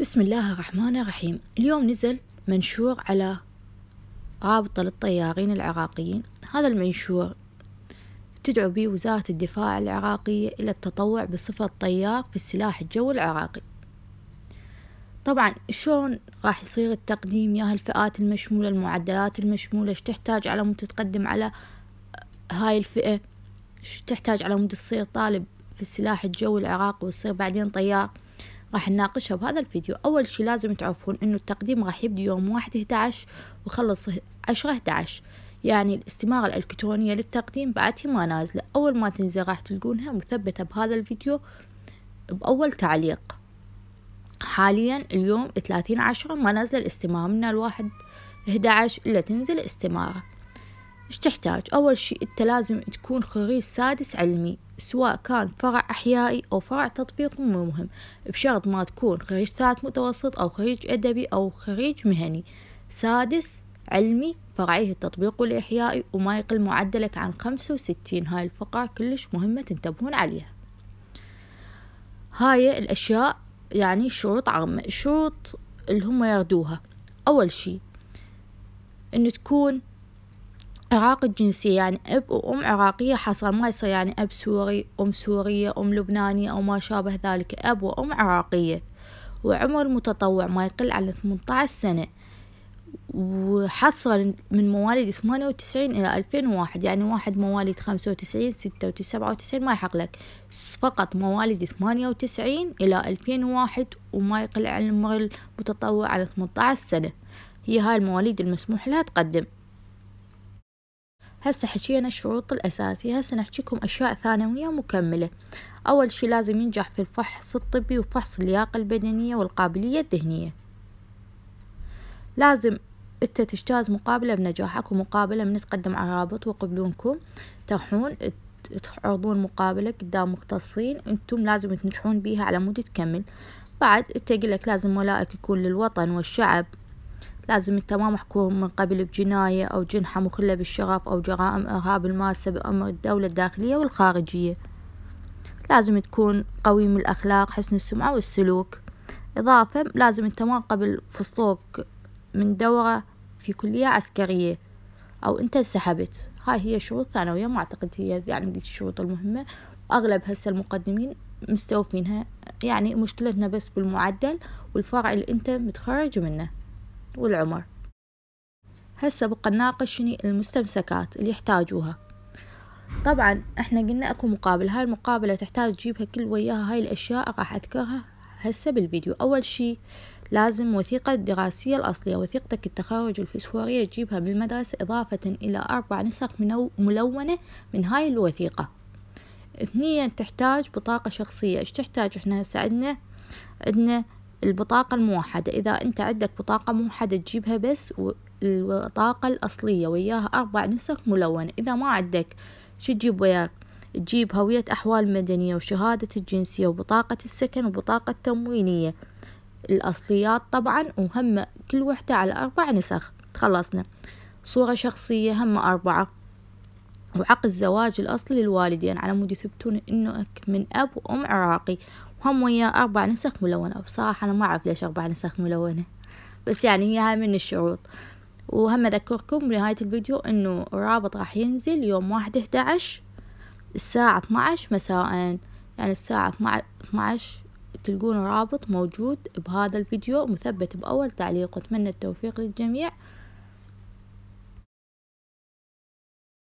بسم الله الرحمن الرحيم اليوم نزل منشور على رابطة للطيارين العراقيين هذا المنشور تدعو به وزارة الدفاع العراقية إلى التطوع بصفة طيار في السلاح الجوي العراقي طبعا شلون راح يصير التقديم يا هالفئات المشمولة المعدلات المشمولة ايش تحتاج على مود تتقدم على هاي الفئة ايش تحتاج على مود تصير طالب في السلاح الجوي العراقي وتصير بعدين طيار راح نناقشها بهذا الفيديو أول شي لازم تعرفون أنه التقديم راح يبدي يوم واحد 11 وخلص 10 11 يعني الاستمارة الإلكترونية للتقديم بعدها ما نازلة أول ما تنزل راح تلقونها مثبتة بهذا الفيديو بأول تعليق حاليا اليوم 30 عشرة ما نازلة الاستمارة من الواحد 11 إلا تنزل استمارة إيش تحتاج أول شيء أنت لازم تكون خريج سادس علمي سواء كان فرع أحيائي أو فرع تطبيق مو مهم بشرط ما تكون خريج ثالث متوسط أو خريج أدبي أو خريج مهني سادس علمي فرعيه التطبيق والإحيائي وما يقل معدلك عن خمسة وستين هاي الفقرة كلش مهمة تنتبهون عليها هاي الأشياء يعني شروط عامة الشروط اللي هم يردوها أول شي إن تكون إعاقة جنسية يعني أب وأم عراقية حصل ما يصير يعني أب سوري أم سورية أم لبنانية أو ما شابه ذلك أب وأم عراقية وعمر متطوع ما يقل عن 18 سنة وحصل من مواليد 98 إلى 2001 يعني واحد مواليد 95 96 97 ما يحق لك فقط مواليد 98 إلى 2001 وما يقل عن المغل متطوع على 18 سنة هي هاي المواليد المسموح لها تقدم هسه حكينا الشروط الأساسية هسه نحكيكم أشياء ثانوية مكملة أول شي لازم ينجح في الفحص الطبي وفحص اللياقة البدنية والقابلية الذهنية لازم انت تجتاز مقابلة بنجاح اكو مقابلة تقدم على رابط وقبلونكم تروحون تعرضون مقابلة قدام مختصين انتم لازم تنجحون بيها على مود تكمل بعد تقلك لازم ولائك يكون للوطن والشعب لازم انت ما محكوم من قبل بجناية أو جنحة مخلة بالشغف أو جرائم إرهاب الماسة بأمر الدولة الداخلية والخارجية لازم تكون قويم الأخلاق حسن السمعة والسلوك إضافة لازم انت ما قبل فصلوك من دورة في كلية عسكرية أو أنت انسحبت هاي هي شروط ثانوية ما أعتقد هي يعني دي الشروط المهمة أغلب هسه المقدمين مستوفينها يعني مشكلتنا بس بالمعدل والفرع اللي أنت متخرج منه والعمر هسه بقى نناقش شنو المستمسكات اللي يحتاجوها طبعا احنا قلنا اكو مقابل هاي المقابله تحتاج تجيبها كل وياها هاي الاشياء راح اذكرها هسه بالفيديو اول شي لازم وثيقة الدراسية الأصلية وثيقتك التخرج الفسفورية تجيبها بالمدرسة إضافة إلى أربع نسخ ملونة من هاي الوثيقة اثنين تحتاج بطاقة شخصية ايش تحتاج احنا هسه عندنا عندنا البطاقة الموحدة إذا أنت عندك بطاقة موحدة تجيبها بس البطاقة الأصلية وياها أربع نسخ ملونة إذا ما عندك شو تجيب وياك تجيب هوية أحوال مدنية وشهادة الجنسية وبطاقة السكن وبطاقة تموينية الأصليات طبعا وهم كل وحدة على أربع نسخ تخلصنا صورة شخصية هم أربعة وعقد الزواج الأصلي للوالدين على مود يثبتون أنه من أب وأم عراقي هم ويا أربع نسخ ملونة بصراحة أنا ما أعرف ليش أربع نسخ ملونة بس يعني هي هاي من الشروط وهم أذكركم بنهاية الفيديو إنه الرابط راح ينزل يوم واحد إحداش الساعة اثناش مساء يعني الساعة اثناش تلقون الرابط موجود بهذا الفيديو مثبت بأول تعليق وأتمنى التوفيق للجميع